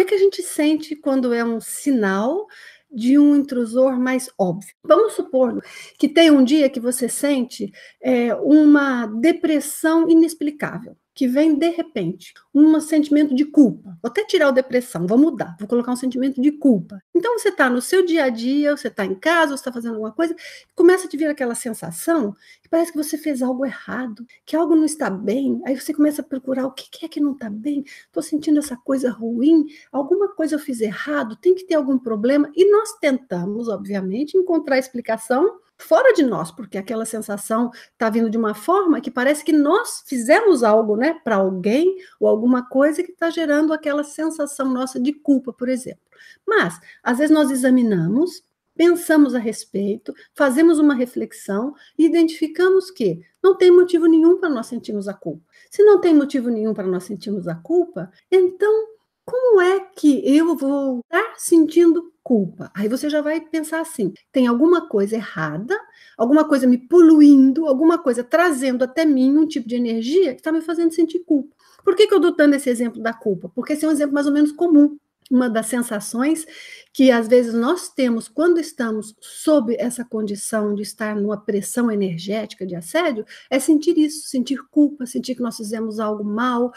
que, é que a gente sente quando é um sinal de um intrusor mais óbvio. Vamos supor que tem um dia que você sente é, uma depressão inexplicável que vem de repente, um sentimento de culpa. Vou até tirar o depressão, vou mudar, vou colocar um sentimento de culpa. Então você está no seu dia a dia, você está em casa, você está fazendo alguma coisa, começa a te vir aquela sensação que parece que você fez algo errado, que algo não está bem. Aí você começa a procurar o que é que não está bem, estou sentindo essa coisa ruim, alguma coisa eu fiz errado, tem que ter algum problema. E nós tentamos, obviamente, encontrar a explicação fora de nós, porque aquela sensação está vindo de uma forma que parece que nós fizemos algo, né? Né, para alguém ou alguma coisa que está gerando aquela sensação nossa de culpa, por exemplo. Mas, às vezes, nós examinamos, pensamos a respeito, fazemos uma reflexão e identificamos que não tem motivo nenhum para nós sentirmos a culpa. Se não tem motivo nenhum para nós sentirmos a culpa, então como é que eu vou estar tá sentindo culpa. Aí você já vai pensar assim: tem alguma coisa errada, alguma coisa me poluindo, alguma coisa trazendo até mim um tipo de energia que está me fazendo sentir culpa. Por que, que eu dou dando esse exemplo da culpa? Porque esse é um exemplo mais ou menos comum uma das sensações que às vezes nós temos quando estamos sob essa condição de estar numa pressão energética de assédio é sentir isso, sentir culpa, sentir que nós fizemos algo mal,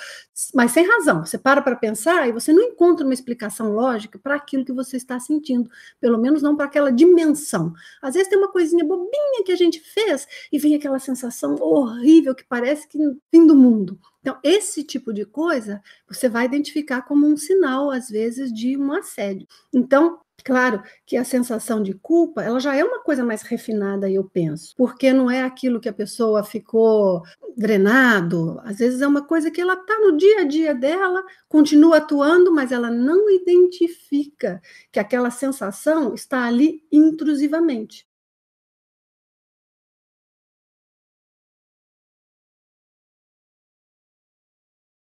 mas sem razão. Você para para pensar e você não encontra uma explicação lógica para aquilo que você está sentindo, pelo menos não para aquela dimensão. Às vezes tem uma coisinha bobinha que a gente fez e vem aquela sensação horrível que parece que fim do mundo. Então, esse tipo de coisa você vai identificar como um sinal, às vezes, de um assédio. Então, Claro que a sensação de culpa, ela já é uma coisa mais refinada, eu penso, porque não é aquilo que a pessoa ficou drenado, às vezes é uma coisa que ela está no dia a dia dela, continua atuando, mas ela não identifica que aquela sensação está ali intrusivamente.